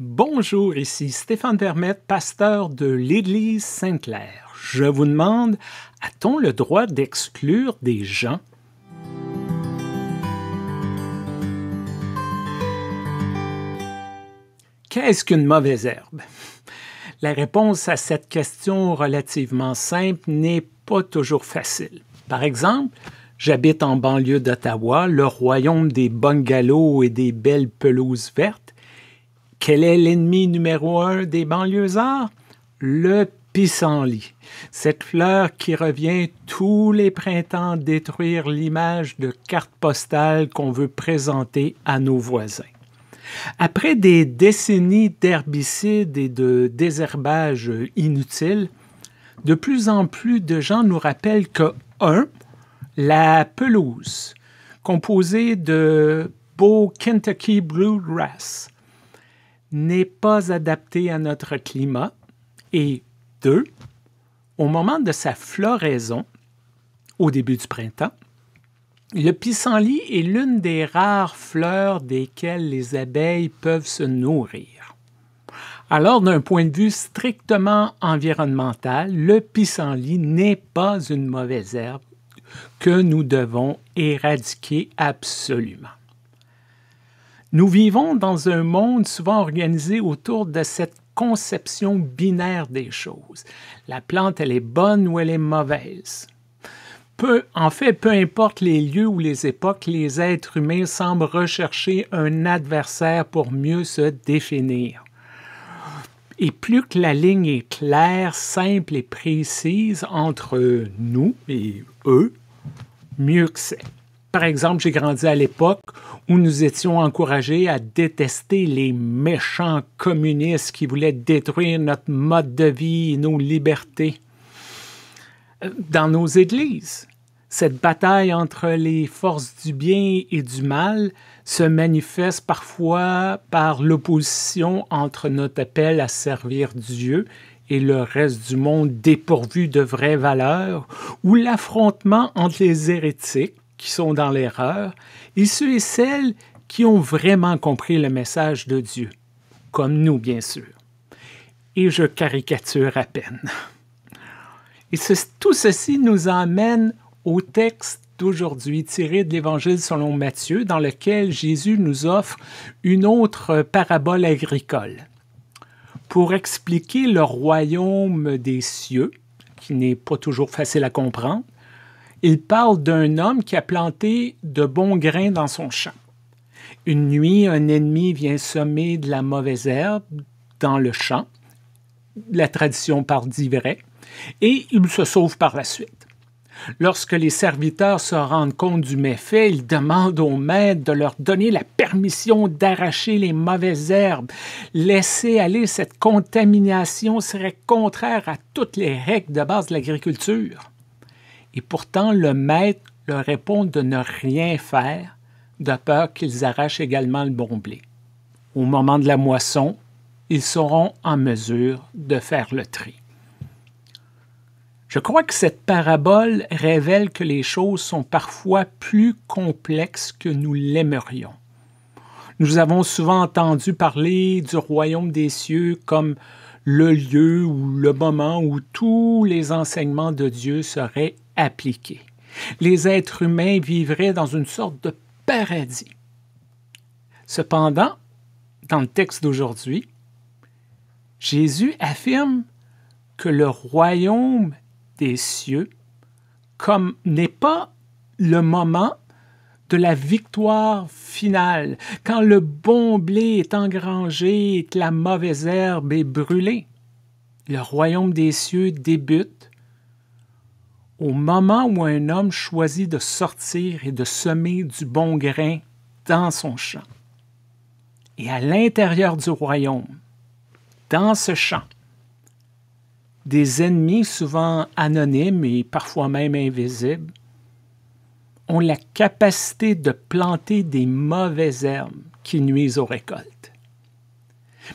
Bonjour, ici Stéphane Vermette, pasteur de l'Église Sainte-Claire. Je vous demande, a-t-on le droit d'exclure des gens? Qu'est-ce qu'une mauvaise herbe? La réponse à cette question relativement simple n'est pas toujours facile. Par exemple, j'habite en banlieue d'Ottawa, le royaume des bungalows et des belles pelouses vertes, quel est l'ennemi numéro un des banlieusards? Le pissenlit. Cette fleur qui revient tous les printemps détruire l'image de carte postale qu'on veut présenter à nos voisins. Après des décennies d'herbicides et de désherbage inutiles, de plus en plus de gens nous rappellent que 1. La pelouse, composée de beau Kentucky bluegrass, n'est pas adapté à notre climat. Et deux, au moment de sa floraison, au début du printemps, le pissenlit est l'une des rares fleurs desquelles les abeilles peuvent se nourrir. Alors, d'un point de vue strictement environnemental, le pissenlit n'est pas une mauvaise herbe que nous devons éradiquer absolument. Nous vivons dans un monde souvent organisé autour de cette conception binaire des choses. La plante, elle est bonne ou elle est mauvaise. Peu, en fait, peu importe les lieux ou les époques, les êtres humains semblent rechercher un adversaire pour mieux se définir. Et plus que la ligne est claire, simple et précise entre nous et eux, mieux que c'est par exemple, j'ai grandi à l'époque où nous étions encouragés à détester les méchants communistes qui voulaient détruire notre mode de vie et nos libertés. Euh, dans nos églises, cette bataille entre les forces du bien et du mal se manifeste parfois par l'opposition entre notre appel à servir Dieu et le reste du monde dépourvu de vraies valeurs, ou l'affrontement entre les hérétiques qui sont dans l'erreur et ceux et celles qui ont vraiment compris le message de Dieu, comme nous bien sûr. Et je caricature à peine. Et tout ceci nous amène au texte d'aujourd'hui tiré de l'Évangile selon Matthieu, dans lequel Jésus nous offre une autre parabole agricole pour expliquer le royaume des cieux, qui n'est pas toujours facile à comprendre, il parle d'un homme qui a planté de bons grains dans son champ. Une nuit, un ennemi vient semer de la mauvaise herbe dans le champ. La tradition parle d'ivraie. Et il se sauve par la suite. Lorsque les serviteurs se rendent compte du méfait, ils demandent au maître de leur donner la permission d'arracher les mauvaises herbes. Laisser aller cette contamination serait contraire à toutes les règles de base de l'agriculture. Et pourtant, le maître leur répond de ne rien faire, de peur qu'ils arrachent également le bon blé. Au moment de la moisson, ils seront en mesure de faire le tri. Je crois que cette parabole révèle que les choses sont parfois plus complexes que nous l'aimerions. Nous avons souvent entendu parler du royaume des cieux comme le lieu ou le moment où tous les enseignements de Dieu seraient les êtres humains vivraient dans une sorte de paradis. Cependant, dans le texte d'aujourd'hui, Jésus affirme que le royaume des cieux comme n'est pas le moment de la victoire finale, quand le bon blé est engrangé et que la mauvaise herbe est brûlée. Le royaume des cieux débute au moment où un homme choisit de sortir et de semer du bon grain dans son champ, et à l'intérieur du royaume, dans ce champ, des ennemis souvent anonymes et parfois même invisibles ont la capacité de planter des mauvaises herbes qui nuisent aux récoltes.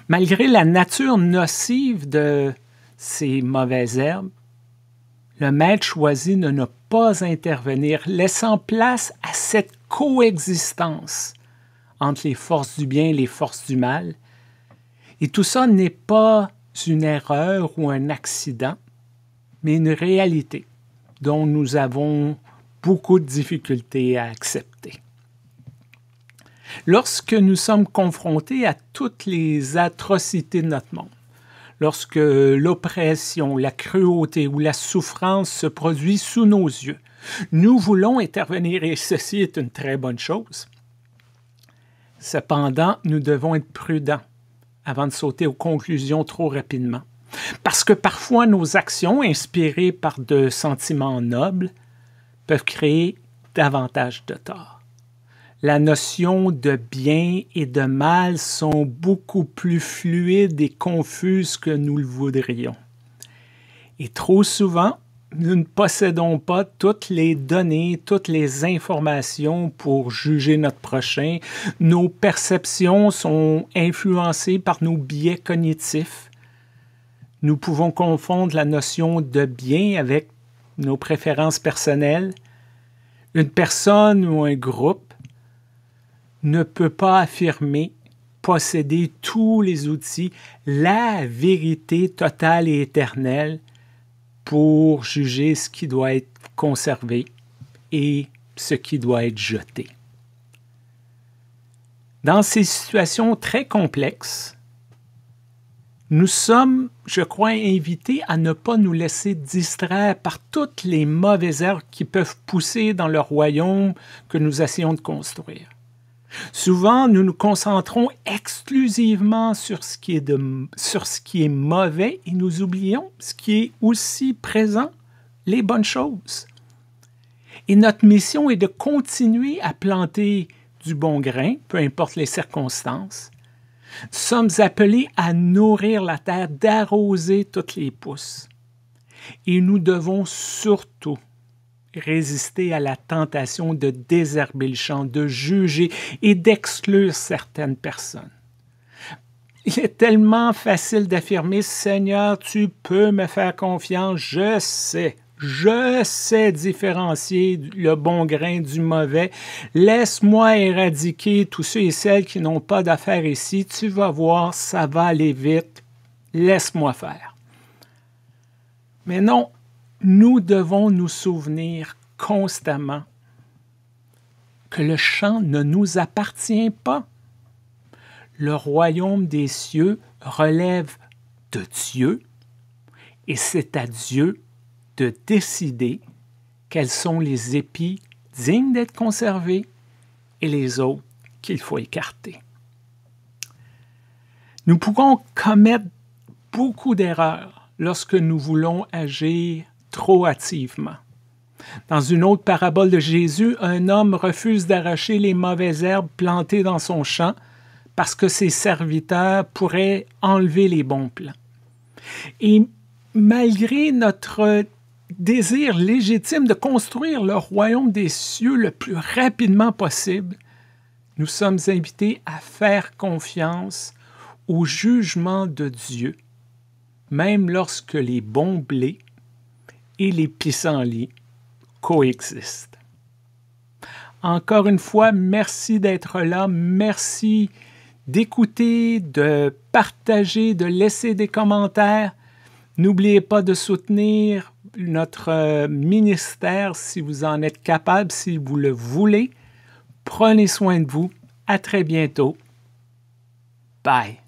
Malgré la nature nocive de ces mauvaises herbes, le maître choisit de ne pas intervenir, laissant place à cette coexistence entre les forces du bien et les forces du mal. Et tout ça n'est pas une erreur ou un accident, mais une réalité dont nous avons beaucoup de difficultés à accepter. Lorsque nous sommes confrontés à toutes les atrocités de notre monde, lorsque l'oppression, la cruauté ou la souffrance se produit sous nos yeux. Nous voulons intervenir et ceci est une très bonne chose. Cependant, nous devons être prudents avant de sauter aux conclusions trop rapidement. Parce que parfois nos actions, inspirées par de sentiments nobles, peuvent créer davantage de tort la notion de bien et de mal sont beaucoup plus fluides et confuses que nous le voudrions. Et trop souvent, nous ne possédons pas toutes les données, toutes les informations pour juger notre prochain. Nos perceptions sont influencées par nos biais cognitifs. Nous pouvons confondre la notion de bien avec nos préférences personnelles. Une personne ou un groupe ne peut pas affirmer posséder tous les outils, la vérité totale et éternelle pour juger ce qui doit être conservé et ce qui doit être jeté. Dans ces situations très complexes, nous sommes, je crois, invités à ne pas nous laisser distraire par toutes les mauvaises herbes qui peuvent pousser dans le royaume que nous essayons de construire. Souvent, nous nous concentrons exclusivement sur ce, qui est sur ce qui est mauvais et nous oublions ce qui est aussi présent, les bonnes choses. Et notre mission est de continuer à planter du bon grain, peu importe les circonstances. Nous sommes appelés à nourrir la terre, d'arroser toutes les pousses. Et nous devons surtout résister à la tentation de désherber le champ, de juger et d'exclure certaines personnes. Il est tellement facile d'affirmer Seigneur, tu peux me faire confiance, je sais. Je sais différencier le bon grain du mauvais. Laisse-moi éradiquer tous ceux et celles qui n'ont pas d'affaires ici. Tu vas voir, ça va aller vite. Laisse-moi faire. Mais non, nous devons nous souvenir constamment que le champ ne nous appartient pas. Le royaume des cieux relève de Dieu et c'est à Dieu de décider quels sont les épis dignes d'être conservés et les autres qu'il faut écarter. Nous pouvons commettre beaucoup d'erreurs lorsque nous voulons agir trop hâtivement. Dans une autre parabole de Jésus, un homme refuse d'arracher les mauvaises herbes plantées dans son champ parce que ses serviteurs pourraient enlever les bons plants. Et malgré notre désir légitime de construire le royaume des cieux le plus rapidement possible, nous sommes invités à faire confiance au jugement de Dieu, même lorsque les bons blés et les pissenlits coexistent. Encore une fois, merci d'être là, merci d'écouter, de partager, de laisser des commentaires. N'oubliez pas de soutenir notre euh, ministère si vous en êtes capable, si vous le voulez. Prenez soin de vous. À très bientôt. Bye.